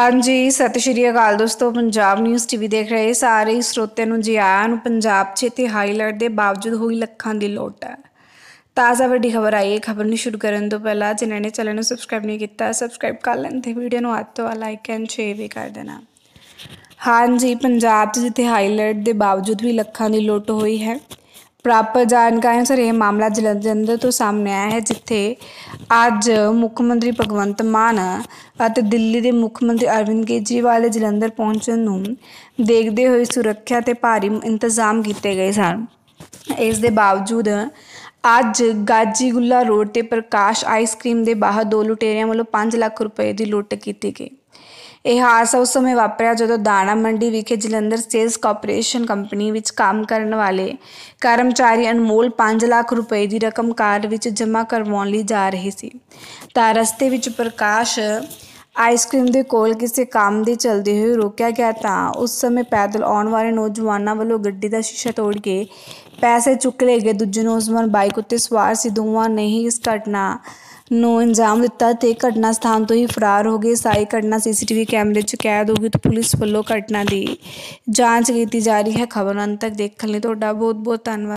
ਹਾਂਜੀ ਸਤਿ ਸ਼੍ਰੀ ਅਕਾਲ ਦੋਸਤੋ ਪੰਜਾਬ ਨਿਊਜ਼ ਟੀਵੀ ਦੇਖ ਰਹੇ ਸਾਰੇ ਸਰੋਤਿਆਂ ਨੂੰ ਜੀ ਆਇਆਂ ਨੂੰ ਪੰਜਾਬ 'ਚ ਇਥੇ ਹਾਈਲਾਈਟ ਦੇ ਬਾਵਜੂਦ ਹੋਈ ਲੱਖਾਂ ਦੀ ਲੋਟ ਹੈ ਤਾਜ਼ਾ ਵੱਡੀ ਖਬਰ ਆਈ ਹੈ ਖਬਰ ਨੂੰ ਸ਼ੁਰੂ ਕਰਨ ਤੋਂ ਪਹਿਲਾਂ ਜਿਨ੍ਹਾਂ ਨੇ ਚੈਨਲ ਨੂੰ ਸਬਸਕ੍ਰਾਈਬ ਨਹੀਂ ਕੀਤਾ ਸਬਸਕ੍ਰਾਈਬ ਕਰ ਲੈਣ ਤੇ ਵੀਡੀਓ ਨੂੰ ਹੱਥ ਤੋਂ ਲਾਈਕ ਐਂਡ ਸ਼ੇਅਰ ਵੀ ਕਰ ਦੇਣਾ ਹਾਂਜੀ ਪੰਜਾਬ 'ਚ ਜਿੱਥੇ ਹਾਈਲਾਈਟ ਦੇ ਬਾਵਜੂਦ ਵੀ ਲੱਖਾਂ ਦੀ ਲੁੱਟ ਹੋਈ ਹੈ ਪ੍ਰਾਪਤ ਜਾਣਕਾਰੀ ਅਨੁਸਾਰ ਇਹ ਮਾਮਲਾ ਜਲੰਧਰ ਤੋਂ ਸਾਹਮਣੇ ਆਇਆ ਹੈ ਜਿੱਥੇ ਅੱਜ ਮੁੱਖ ਮੰਤਰੀ ਭਗਵੰਤ ਮਾਨ ਅਤੇ ਦਿੱਲੀ ਦੇ ਮੁੱਖ ਮੰਤਰੀ ਅਰਵਿੰਦ ਕੇਜਰੀਵਾਲ ਜਲੰਧਰ ਪਹੁੰਚਣ ਨੂੰ ਦੇਖਦੇ ਹੋਏ ਸੁਰੱਖਿਆ ਤੇ ਭਾਰੀ ਇੰਤਜ਼ਾਮ ਕੀਤੇ ਗਏ ਸਨ ਇਸ ਦੇ ਬਾਵਜੂਦ ਅੱਜ ਗਾਜੀਗੁੱਲਾ ਰੋਡ ਤੇ ਪ੍ਰਕਾਸ਼ ਆਈਸਕ੍ਰੀਮ ਦੇ ਬਾਹਰ ਦੋ ਲੁਟੇਰਿਆਂ ਵੱਲੋਂ 5 ਲੱਖ ਰੁਪਏ ਦੀ ਲੁੱਟ ਕੀਤੀ ਗਈ ਇਹ ਹਾਦਸਾ ਉਸ ਸਮੇਂ ਵਾਪਰਿਆ ਜਦੋਂ ਦਾਣਾ ਮੰਡੀ ਵਿਖੇ ਜਲੰਧਰ ਸੇਲਸ ਕਾਰਪੋਰੇਸ਼ਨ ਕੰਪਨੀ ਵਿੱਚ ਕੰਮ ਕਰਨ ਵਾਲੇ ਕਰਮਚਾਰੀ ਅਨਮੋਲ 5 ਲੱਖ ਰੁਪਏ ਦੀ ਰਕਮ ਕਾਰ ਵਿੱਚ ਜਮ੍ਹਾਂ ਕਰਵਾਉਣ ਲਈ ਜਾ ਰਹੇ ਸੀ ਤਾਂ ਰਸਤੇ ਵਿੱਚ ਪ੍ਰਕਾਸ਼ आइसक्रीम के कोल किसी काम के चलते हुए रोकया गया तो उस समय पैदल आने वाले नौजवानों वालों ग्डी का शीशा तोड़ के पैसे चुक ले गए दूजे नौजवान बाइक उत्ते सवार से दोवान ने ही इस घटना अंजाम दिता तो घटना स्थान तो ही फरार हो गए सारी घटना टीवी कैमरे च कैद हो गई तो पुलिस वालों घटना की जाँच की जा रही है खबर अंत तक देखने तो बहुत बहुत धनबाद